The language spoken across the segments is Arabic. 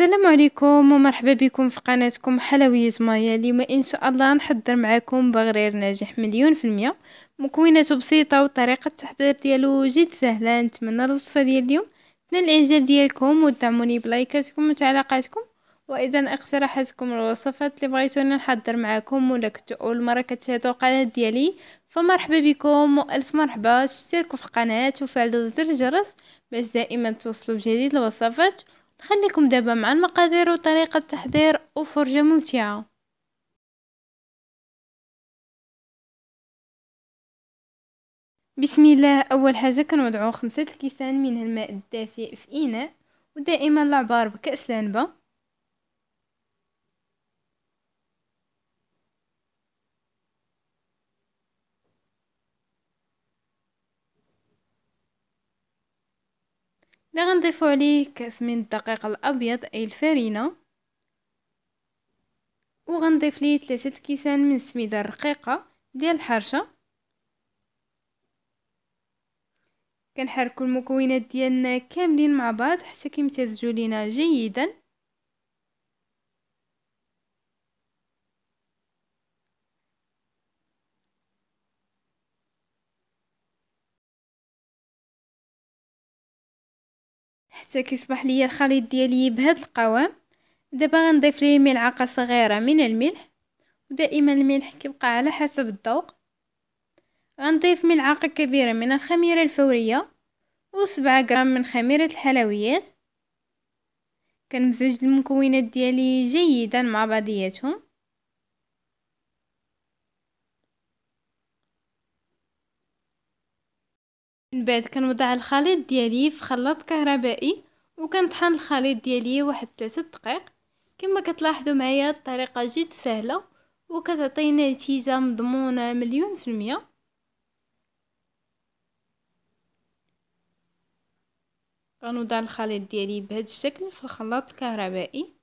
السلام عليكم ومرحبا بكم في قناتكم حلويات مايا اليوم ان شاء الله نحضر معكم بغرير ناجح مليون في المية مكوناته بسيطة وطريقة التحضير ديالو جد سهلة نتمنى الوصفة ديال اليوم تنال الاعجاب ديالكم ودعموني بلايكاتكم وتعليقاتكم واذا اقتراحاتكم الوصفات اللي بغيتوني نحضر معكم ولا كنتو اول مره كتشاهدوا القناه ديالي فمرحبا بكم والف مرحبا اشتركوا في القناه وفعلوا زر الجرس باش دائما توصلوا بجديد الوصفات خليكم دابا مع المقادير وطريقة تحضير وفرجة ممتعة بسم الله أول حاجة كنوضعو خمسة الكيسان من الماء الدافئ في إناء ودائما العبار بكأس لعنبة اللي غنضيفو عليه كاس من الدقيق الابيض اي الفارينة وغنضيف ليه ثلاثة كيسان من السميدة الرقيقة ديال الحرشة كنحركو المكونات ديالنا كاملين مع بعض حتى كيمتزجوا لينا جيدا حتى كيصبح ليا الخليط ديالي بهاد القوام دابا غنضيف ليه ملعقه صغيره من الملح ودائما الملح كيبقى على حسب الذوق غنضيف ملعقه كبيره من الخميره الفوريه و7 غرام من خميره الحلويات كنمزج المكونات ديالي جيدا مع بعضياتهم من بعد كنوضع الخليط ديالي في خلاط كهربائي وكنطحن الخليط ديالي واحد 3 دقائق كما كتلاحظوا معايا الطريقه جد سهله وكتعطي نتيجه مضمونه مليون في المية كنوضع الخليط ديالي بهذا الشكل في الخلاط الكهربائي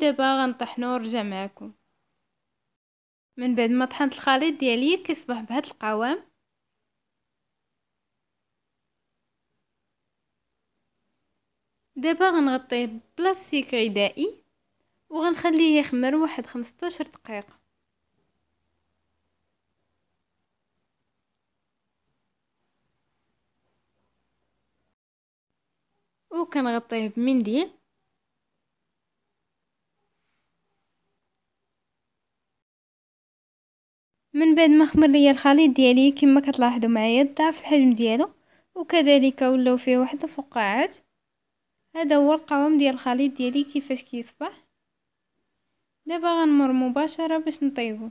دابا غنطحنو ونرجع معكم من بعد ما طحنت الخليط ديالي كيصبح بهاد القوام دابا غنغطيه بلاستيك غذائي وغنخليه يخمر واحد 15 دقيقه وكنغطيه بمنديل من بعد ما خمر ليا الخليط ديالي كما كتلاحظوا معايا ضعف الحجم ديالو وكذلك ولاو فيه واحد الفقاعات هذا هو القوام ديال الخليط ديالي كيفاش كيصبح دابا غنمر مباشره باش نطيبو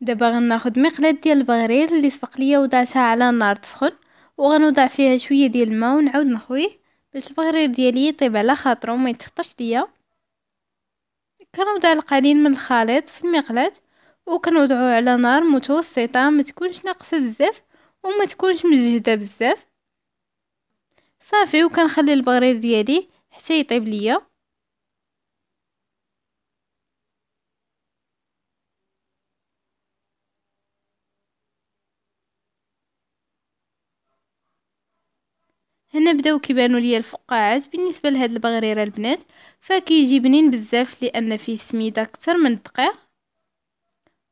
دابا غناخد مقلاه ديال البغرير اللي سبق ليا وضعتها على نار تسخن وغنوضع فيها شويه ديال الماء ونعاود نخويه باش البغرير ديالي يطيب على خاطرو وما يتخطرش ليا كنوضع القليل من الخليط في المقلاه وكنوضعو على نار متوسطه ما تكونش ناقصه بزاف وما تكونش مجهده بزاف صافي وكنخلي البغرير ديالي حتى يطيب ليا هنا بداو كيبانوا ليا الفقاعات بالنسبه لهاد البغريره البنات فكيجي بنين بزاف لان فيه سميده اكثر من الدقيق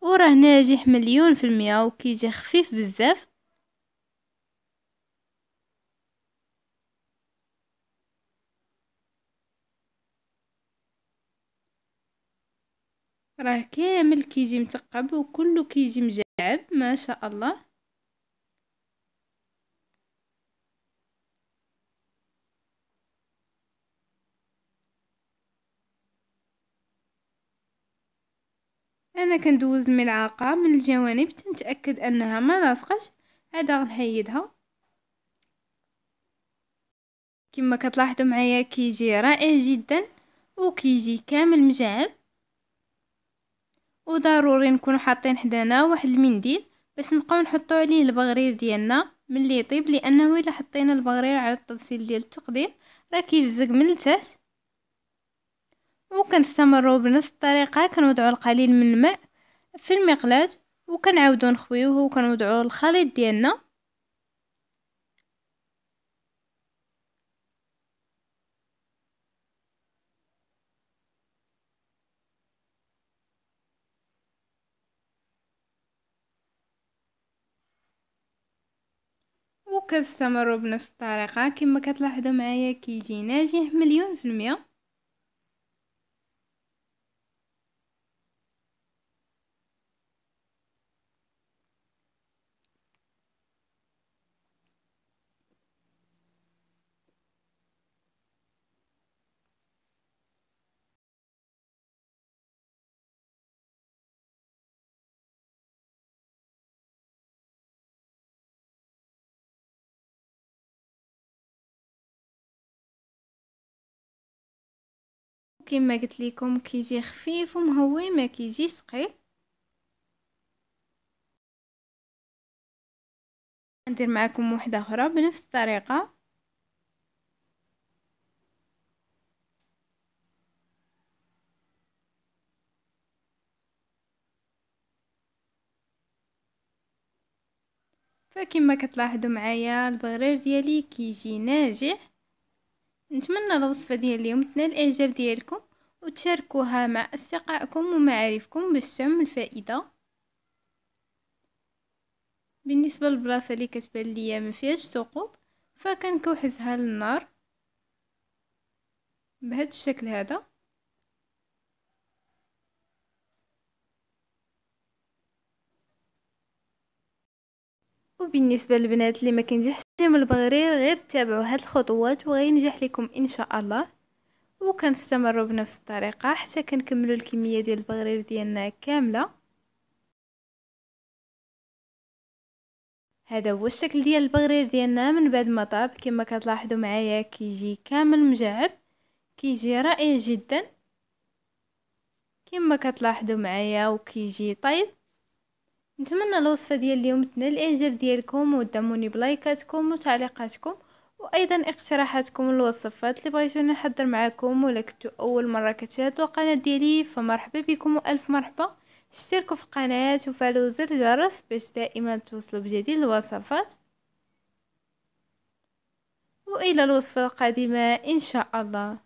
وراه ناجح مليون في المية وكيجي خفيف بزاف راه كامل كيجي متقب وكله كيجي مجعب ما شاء الله انا كندوز الملعقه من الجوانب تنتاكد انها ما لاصقاش عاد غنحيدها كما كتلاحظوا معايا كيجي رائع جدا وكيجي كامل مجعب وضروري نكونوا حاطين حدانا واحد المنديل باش نبقاو نحطو عليه البغرير ديالنا ملي يطيب لانه الا حطينا البغرير على الطبسيل ديال التقديم راه كيلزق من التحت وكنستمروا بنفس الطريقه كنوضعوا القليل من الماء في المقلاة وكنعاودوا نخويوه وكنوضعوا الخليط ديالنا وكنستمروا بنفس الطريقه كما كتلاحظوا معايا كيجي ناجح مليون في المئه كما قلت لكم كيجي خفيف ومهوي ما كيجي سقي ندير معكم وحده اخرى بنفس الطريقه فكما كتلاحظوا معايا البغرير ديالي كيجي ناجح نتمنى الوصفة ديال اليوم تنال الاعجاب ديالكم وتشاركوها مع اصدقائكم ومعارفكم باش تعم الفائده بالنسبه للبلاصه اللي كتبان ليا ما فيهاش ثقوب فكنكوحزها للنار بهذا الشكل هذا وبالنسبه للبنات اللي ما كنديحش من البغرير غير تابعوا هاد الخطوات وغينجح لكم ان شاء الله وكنستمروا بنفس الطريقه حتى كنكملوا الكميه ديال البغرير ديالنا كامله هذا هو الشكل ديال البغرير ديالنا من بعد ما طاب كما كتلاحظوا معايا كيجي كامل مجعب كيجي رائع جدا كما كتلاحظوا معايا وكيجي طيب نتمنى الوصفه ديال اليوم تنال الاعجاب ديالكم ودعموني بلايكاتكم وتعليقاتكم وايضا اقتراحاتكم للوصفات اللي بغيتو نحضر معكم ولا كنتو اول مره كتشاهدوا القناه ديالي فمرحبا بكم والف مرحبا اشتركوا في القناه وفعلوا زر الجرس باش دائما توصلوا بجديد الوصفات والى الوصفه القادمه ان شاء الله